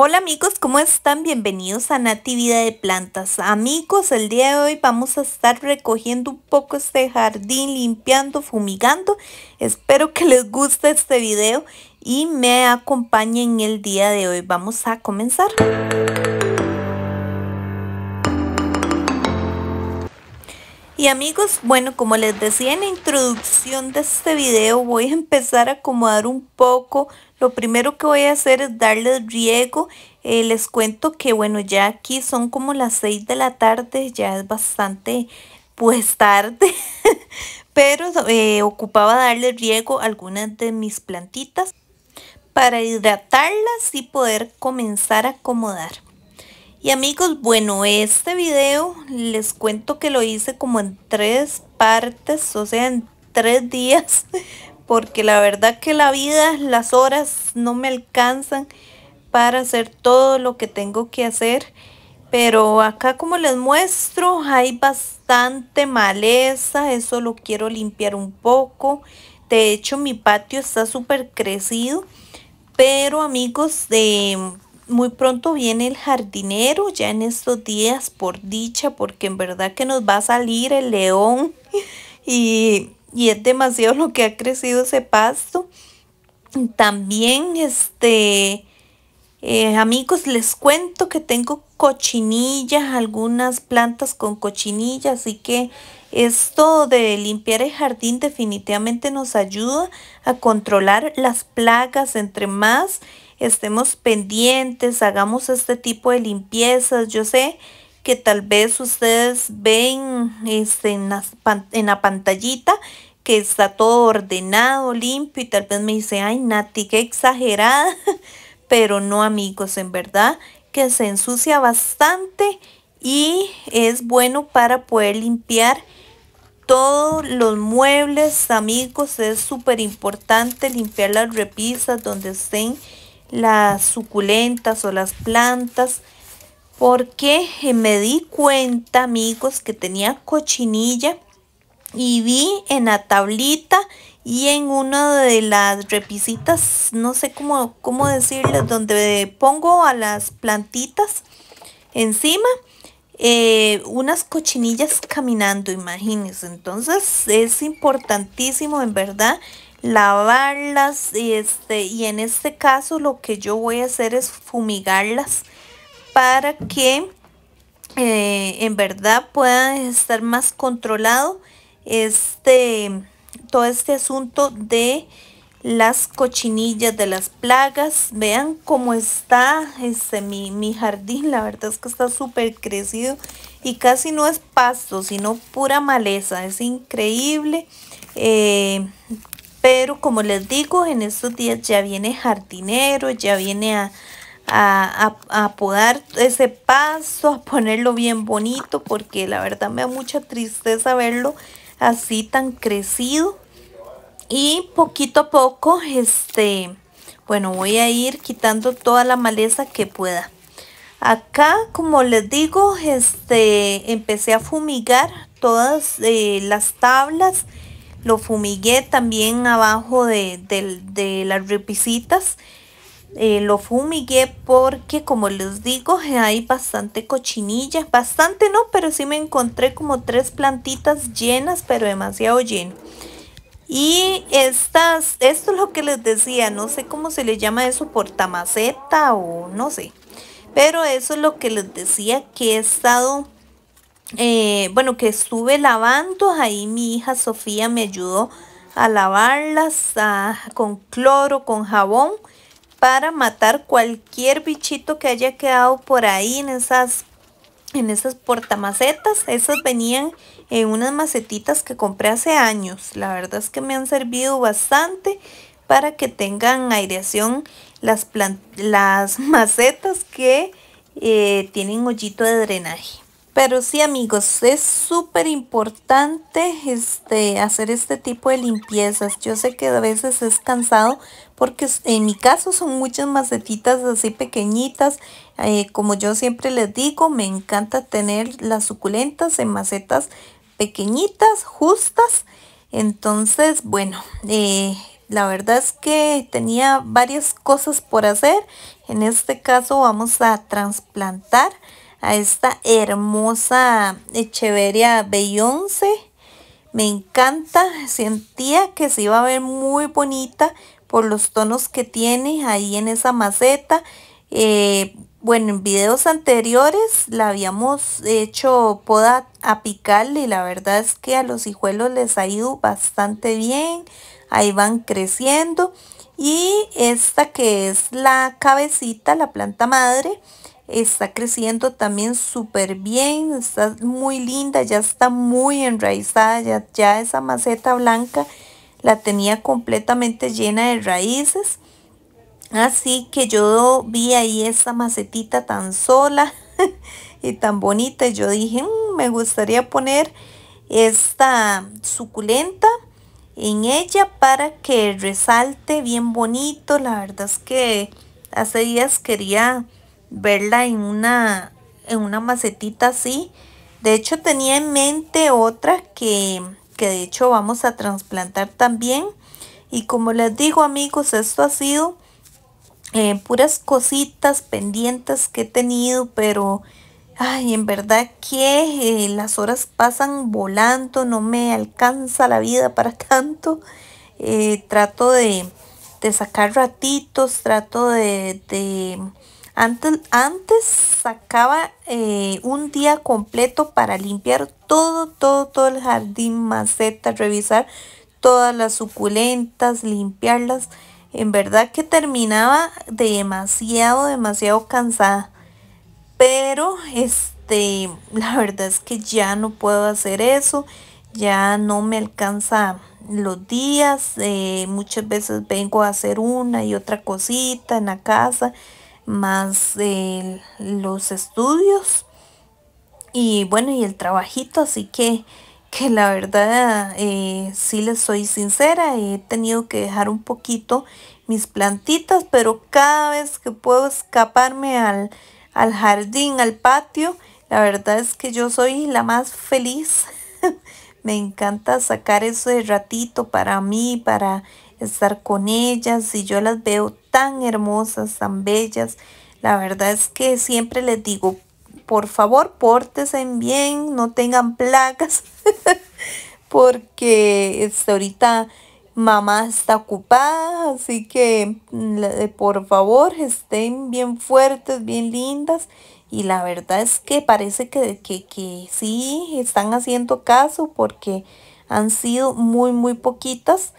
Hola amigos, ¿cómo están? Bienvenidos a Natividad de Plantas. Amigos, el día de hoy vamos a estar recogiendo un poco este jardín, limpiando, fumigando. Espero que les guste este video y me acompañen el día de hoy. Vamos a comenzar. Y amigos, bueno, como les decía en la introducción de este video, voy a empezar a acomodar un poco. Lo primero que voy a hacer es darles riego. Eh, les cuento que, bueno, ya aquí son como las 6 de la tarde, ya es bastante, pues, tarde. Pero eh, ocupaba darle riego a algunas de mis plantitas para hidratarlas y poder comenzar a acomodar. Y amigos, bueno, este video les cuento que lo hice como en tres partes, o sea, en tres días, porque la verdad que la vida, las horas no me alcanzan para hacer todo lo que tengo que hacer. Pero acá como les muestro, hay bastante maleza, eso lo quiero limpiar un poco. De hecho, mi patio está súper crecido, pero amigos, de muy pronto viene el jardinero, ya en estos días, por dicha, porque en verdad que nos va a salir el león y, es demasiado lo que ha crecido ese pasto. También, este, eh, amigos, les cuento que tengo cochinillas, algunas plantas con cochinillas así que esto de limpiar el jardín definitivamente nos ayuda a controlar las plagas entre más estemos pendientes, hagamos este tipo de limpiezas. Yo sé que tal vez ustedes ven este, en, la, pantallita que está todo ordenado, limpio y tal vez me dice, ay Nati, qué exagerada, pero no amigos, en verdad que se ensucia bastante y es bueno para poder limpiar todos los muebles, amigos, es súper importante limpiar las repisas donde estén las suculentas o las plantas porque me di cuenta amigos que tenía cochinilla y vi en la tablita y en una de las repisitas, no sé cómo, cómo decirles, donde pongo a las plantitas encima, eh, unas cochinillas caminando, imagínense. Entonces es importantísimo en verdad lavarlas y, este, y en este caso lo que yo voy a hacer es fumigarlas para que eh, en verdad pueda estar más controlado este todo este asunto de las cochinillas de las plagas vean cómo está este mi, jardín la verdad es que está súper crecido y casi no es pasto sino pura maleza es increíble eh, pero como les digo, en estos días ya viene jardinero, ya viene a, a, podar ese paso, a ponerlo bien bonito, porque la verdad me da mucha tristeza verlo así tan crecido. Y poquito a poco, este, bueno, voy a ir quitando toda la maleza que pueda. Acá, como les digo, este, empecé a fumigar todas eh, las tablas lo fumigué también abajo de, las repisitas. Eh, lo fumigué porque como les digo hay bastante cochinilla, bastante no, pero sí me encontré como tres plantitas llenas, pero demasiado lleno. Y estas, esto es lo que les decía, no sé cómo se le llama eso, portamaceta o no sé. Pero eso es lo que les decía que he estado eh, bueno, que estuve lavando, ahí mi hija Sofía me ayudó a lavarlas con cloro, con jabón, para matar cualquier bichito que haya quedado por ahí en esas, en esas portamacetas. Esas venían en unas macetitas que compré hace años. La verdad es que me han servido bastante para que tengan aireación las, las macetas que eh, tienen hoyito de drenaje. Pero sí amigos, es súper importante este, hacer este tipo de limpiezas. Yo sé que a veces es cansado porque en mi caso son muchas macetitas así pequeñitas. Eh, como yo siempre les digo, me encanta tener las suculentas en macetas pequeñitas, justas. Entonces, bueno, eh, la verdad es que tenía varias cosas por hacer. En este caso vamos a trasplantar a esta hermosa Echeveria eh, Beyoncé. Me encanta, sentía que se iba a ver muy bonita por los tonos que tiene ahí en esa maceta. Eh, bueno, en videos anteriores la habíamos hecho poda apical y la verdad es que a los hijuelos les ha ido bastante bien. Ahí van creciendo. Y esta que es la cabecita, la planta madre, está creciendo también súper bien, está muy linda, ya está muy enraizada, ya, ya esa maceta blanca la tenía completamente llena de raíces. Así que yo vi ahí esa macetita tan sola y tan bonita. Y yo dije, mm, me gustaría poner esta suculenta en ella para que resalte bien bonito. La verdad es que hace días quería verla en una, en una macetita así. De hecho tenía en mente otra que, que de hecho vamos a trasplantar también. Y como les digo amigos, esto ha sido eh, puras cositas pendientes que he tenido, pero ay, en verdad que eh, las horas pasan volando, no me alcanza la vida para tanto. Eh, trato de, de, sacar ratitos, trato de, de antes, sacaba eh, un día completo para limpiar todo, todo, todo el jardín, macetas, revisar todas las suculentas, limpiarlas. En verdad que terminaba demasiado, demasiado cansada. Pero este, la verdad es que ya no puedo hacer eso. Ya no me alcanza los días. Eh, muchas veces vengo a hacer una y otra cosita en la casa más de los estudios y bueno y el trabajito así que que la verdad si eh, sí les soy sincera he tenido que dejar un poquito mis plantitas pero cada vez que puedo escaparme al, al jardín al patio la verdad es que yo soy la más feliz me encanta sacar ese ratito para mí para estar con ellas y yo las veo tan hermosas, tan bellas. La verdad es que siempre les digo, por favor, pórtense bien, no tengan placas, porque este, ahorita mamá está ocupada, así que mm, por favor estén bien fuertes, bien lindas. Y la verdad es que parece que, que, que sí están haciendo caso porque han sido muy, muy poquitas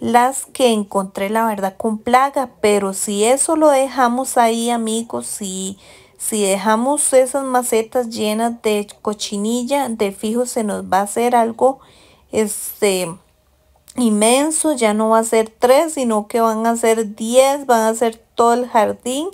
las que encontré la verdad con plaga, pero si eso lo dejamos ahí amigos, si, si dejamos esas macetas llenas de cochinilla, de fijo se nos va a hacer algo este inmenso, ya no va a ser tres, sino que van a ser diez van a ser todo el jardín,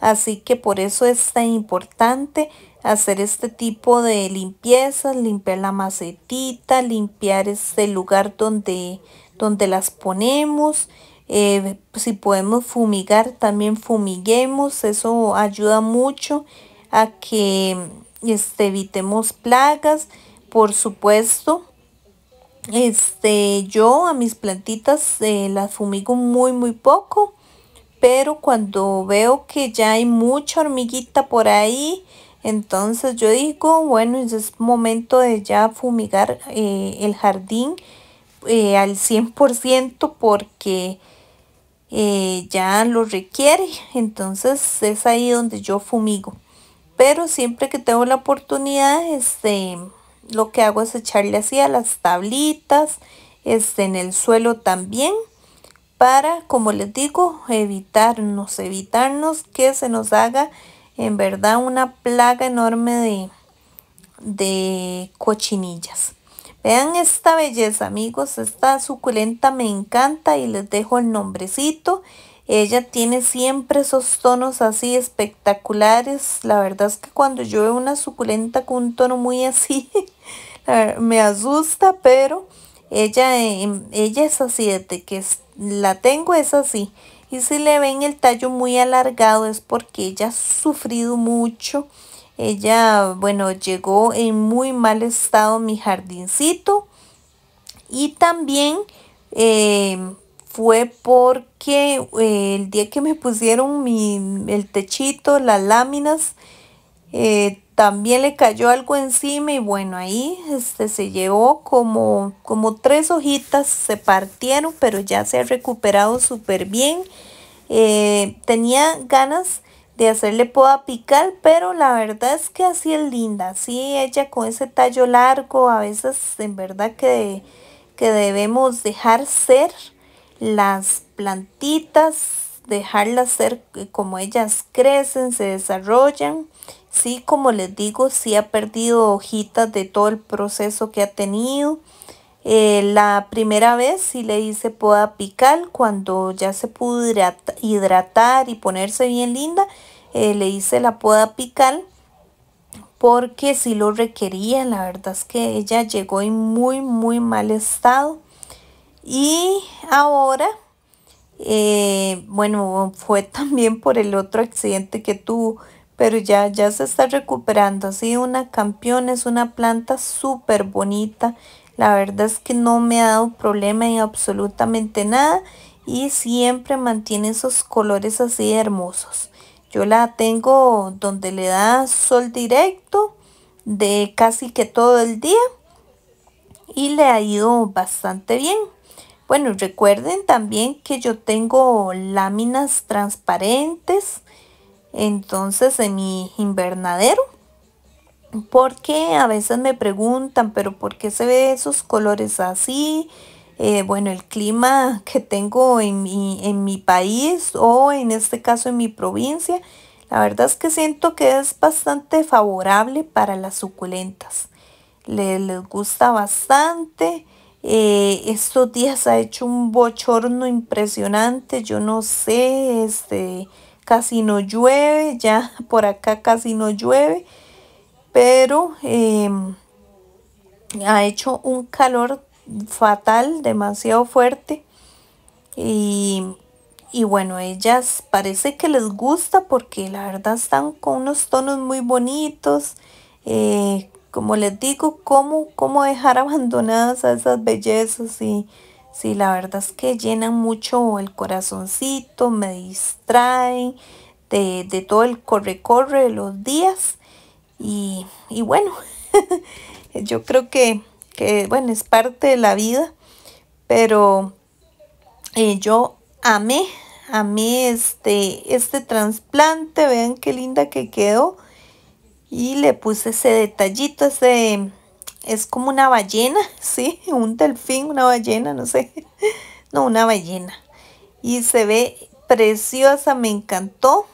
así que por eso es tan importante hacer este tipo de limpiezas, limpiar la macetita, limpiar este lugar donde donde las ponemos. Eh, si podemos fumigar, también fumiguemos. Eso ayuda mucho a que este, evitemos plagas. Por supuesto, este, yo a mis plantitas eh, las fumigo muy, muy poco. Pero cuando veo que ya hay mucha hormiguita por ahí, entonces yo digo, bueno, es momento de ya fumigar eh, el jardín eh, al 100% porque eh, ya lo requiere. Entonces es ahí donde yo fumigo. Pero siempre que tengo la oportunidad, este, lo que hago es echarle así a las tablitas, este, en el suelo también. Para, como les digo, evitarnos, evitarnos que se nos haga en verdad una plaga enorme de, de cochinillas. Vean esta belleza, amigos. Esta suculenta me encanta y les dejo el nombrecito. Ella tiene siempre esos tonos así espectaculares. La verdad es que cuando yo veo una suculenta con un tono muy así, me asusta, pero ella, em, ella es así, desde que la tengo es así. Y si le ven el tallo muy alargado es porque ella ha sufrido mucho ella, bueno, llegó en muy mal estado mi jardincito y también em, fue porque eh, el día que me pusieron mi, el techito, las láminas, eh, también le cayó algo encima y bueno, ahí este, se llevó como, como tres hojitas, se partieron, pero ya se ha recuperado súper bien. Eh, tenía ganas de hacerle poda picar pero la verdad es que así es linda. si ella con ese tallo largo, a veces en verdad que, que debemos dejar ser las plantitas, dejarlas ser como ellas crecen, se desarrollan. Sí, como les digo, si ha perdido hojitas de todo el proceso que ha tenido. Eh, la primera vez sí le hice poda pical cuando ya se pudo hidratar y ponerse bien linda, eh, le hice la poda pical porque sí lo requería, la verdad es que ella llegó en muy muy mal estado y ahora, eh, bueno, fue también por el otro accidente que tuvo, pero ya, ya se está recuperando, así una campeón es una planta súper bonita, la verdad es que no me ha dado problema en absolutamente nada y siempre mantiene esos colores así hermosos. Yo la tengo donde le da sol directo de casi que todo el día y le ha ido bastante bien. Bueno, recuerden también que yo tengo láminas transparentes entonces en mi invernadero porque a veces me preguntan, pero ¿por qué se ve esos colores así? Eh, bueno, el clima que tengo en mi, país o en este caso en mi provincia, la verdad es que siento que es bastante favorable para las suculentas. les, gusta bastante. Eh, estos días ha hecho un bochorno impresionante. Yo no sé, este, casi no llueve. Ya por acá casi no llueve pero em, ha hecho un calor fatal, demasiado fuerte. Y, bueno, ellas parece que les gusta porque la verdad están con unos tonos muy bonitos. Eh, como les digo, ¿cómo, dejar abandonadas a esas bellezas y... Sí, la verdad es que llenan mucho el corazoncito, me distraen de, de todo el corre-corre de los días. Y, bueno, yo creo que, bueno, es parte de la vida, pero eh, yo amé, amé este, este trasplante, vean qué linda que quedó. Y le puse ese detallito, ese, es como una ballena, ¿sí? Un delfín, una ballena, no sé. No, una ballena. Y se ve preciosa, me encantó.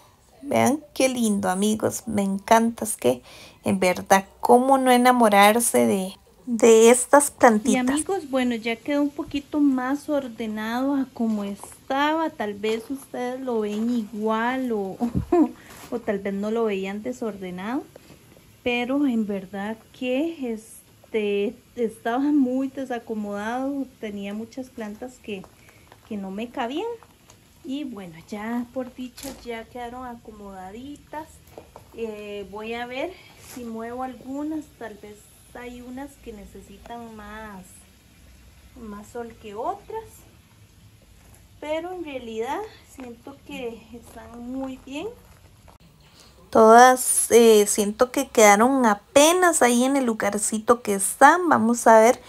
Vean qué lindo, amigos. Me encanta. Es que, en verdad, cómo no enamorarse de, de estas plantitas. Y amigos, bueno, ya quedó un poquito más ordenado a como estaba. Tal vez ustedes lo ven igual o, o tal vez no lo veían desordenado. Pero en verdad que este, estaba muy desacomodado. Tenía muchas plantas que, que no me cabían. Y bueno, ya por dichas ya quedaron acomodaditas. Eh, voy a ver si muevo algunas, tal vez hay unas que necesitan más, más sol que otras. Pero en realidad siento que están muy bien. Todas eh, siento que quedaron apenas ahí en el lugarcito que están. Vamos a ver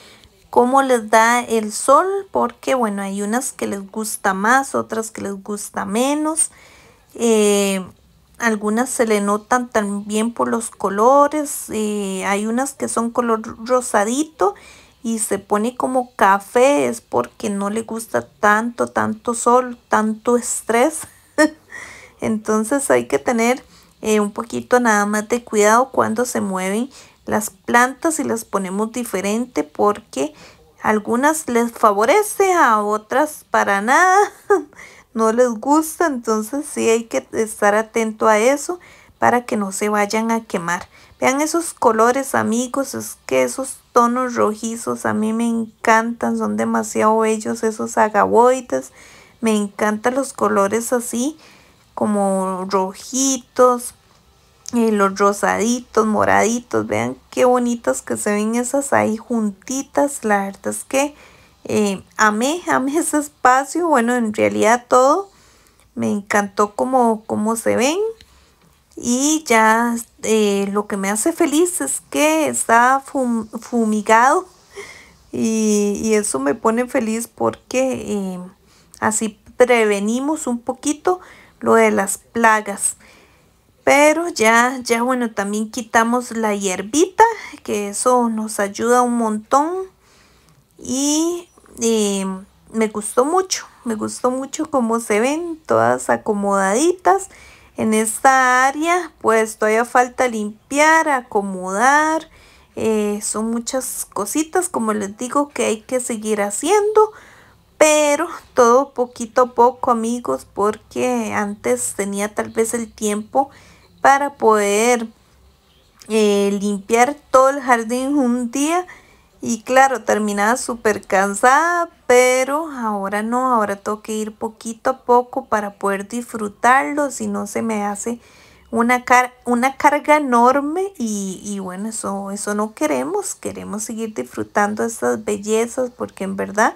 cómo les da el sol, porque bueno, hay unas que les gusta más, otras que les gusta menos. Eh, algunas se le notan también por los colores, eh, hay unas que son color rosadito y se pone como café, es porque no le gusta tanto, tanto sol, tanto estrés. Entonces hay que tener eh, un poquito nada más de cuidado cuando se mueven las plantas y las ponemos diferente porque algunas les favorece, a otras para nada, no les gusta, entonces sí hay que estar atento a eso para que no se vayan a quemar. Vean esos colores amigos, es que esos tonos rojizos a mí me encantan, son demasiado bellos esos agaboides, me encantan los colores así como rojitos, los rosaditos, moraditos, vean qué bonitas que se ven esas ahí juntitas, la verdad es que eh, amé, amé ese espacio, bueno, en realidad todo, me encantó como, se ven y ya eh, lo que me hace feliz es que está fumigado y, eso me pone feliz porque eh, así prevenimos un poquito lo de las plagas pero ya, ya bueno, también quitamos la hierbita, que eso nos ayuda un montón y em, me gustó mucho, me gustó mucho cómo se ven, todas acomodaditas en esta área, pues todavía falta limpiar, acomodar, eh, son muchas cositas, como les digo, que hay que seguir haciendo, pero todo poquito a poco amigos, porque antes tenía tal vez el tiempo para poder eh, limpiar todo el jardín un día. Y claro, terminaba súper cansada, pero ahora no, ahora tengo que ir poquito a poco para poder disfrutarlo, si no se me hace una, una carga enorme y, bueno, eso, eso no queremos, queremos seguir disfrutando estas bellezas porque en verdad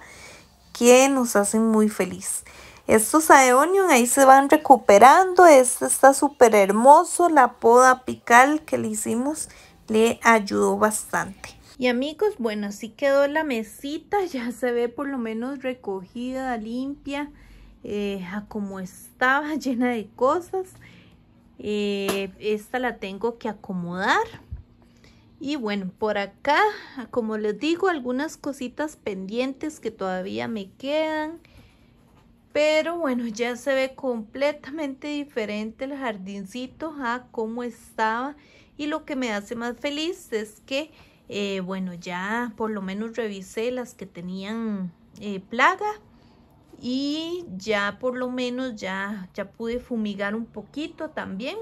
que nos hacen muy feliz. Estos Aeonium ahí se van recuperando. Este está súper hermoso. La poda apical que le hicimos le ayudó bastante. Y amigos, bueno, así quedó la mesita. Ya se ve por lo menos recogida, limpia. Eh, a como estaba, llena de cosas. Eh, esta la tengo que acomodar. Y bueno, por acá, como les digo, algunas cositas pendientes que todavía me quedan. Pero bueno, ya se ve completamente diferente el jardincito a cómo estaba. Y lo que me hace más feliz es que, eh, bueno, ya por lo menos revisé las que tenían eh, plaga. Y ya por lo menos ya, ya pude fumigar un poquito también.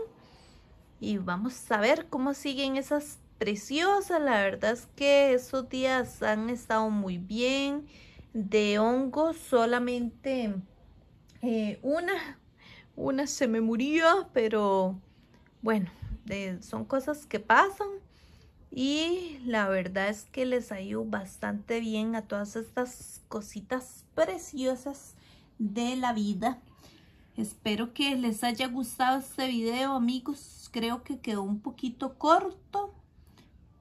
Y vamos a ver cómo siguen esas preciosas. La verdad es que esos días han estado muy bien. De hongos solamente eh, una, una se me murió, pero bueno, son cosas que pasan. Y la verdad es que les ido bastante bien a todas estas cositas preciosas de la vida. Espero que les haya gustado este video, amigos. Creo que quedó un poquito corto,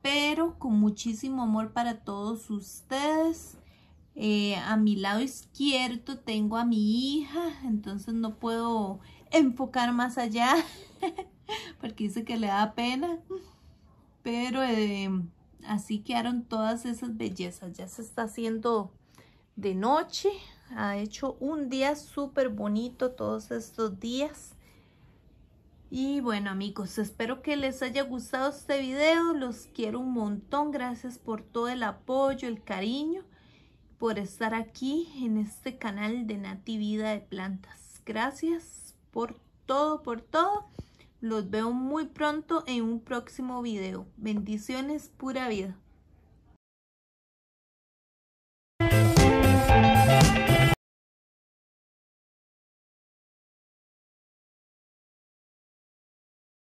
pero con muchísimo amor para todos ustedes. Eh, a mi lado izquierdo tengo a mi hija, entonces no puedo enfocar más allá porque dice que le da pena. Pero eh, así quedaron todas esas bellezas. Ya se está haciendo de noche. Ha hecho un día súper bonito todos estos días. Y bueno amigos, espero que les haya gustado este video, los quiero un montón, gracias por todo el apoyo, el cariño por estar aquí en este canal de Natividad de Plantas. Gracias por todo, por todo. Los veo muy pronto en un próximo video. Bendiciones, pura vida.